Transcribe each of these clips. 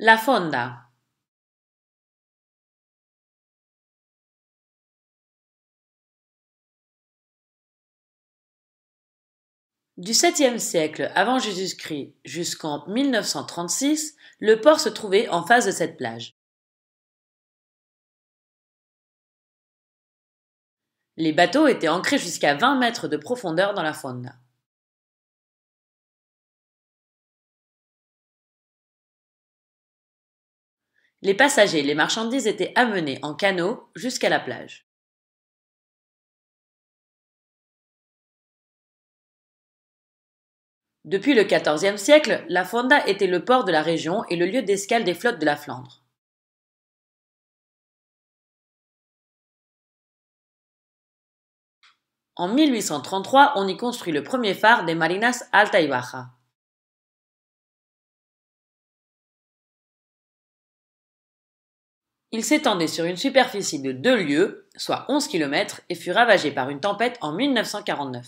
La fonda Du 7e siècle avant Jésus-Christ jusqu'en 1936, le port se trouvait en face de cette plage. Les bateaux étaient ancrés jusqu'à 20 mètres de profondeur dans la fonda. Les passagers et les marchandises étaient amenés en canot jusqu'à la plage. Depuis le XIVe siècle, la Fonda était le port de la région et le lieu d'escale des flottes de la Flandre. En 1833, on y construit le premier phare des Marinas Alta y Baja. Il s'étendait sur une superficie de 2 lieues, soit 11 km, et fut ravagé par une tempête en 1949.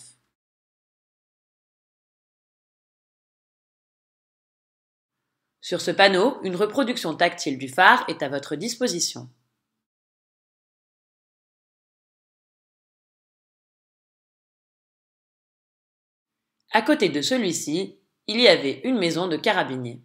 Sur ce panneau, une reproduction tactile du phare est à votre disposition. À côté de celui-ci, il y avait une maison de carabiniers.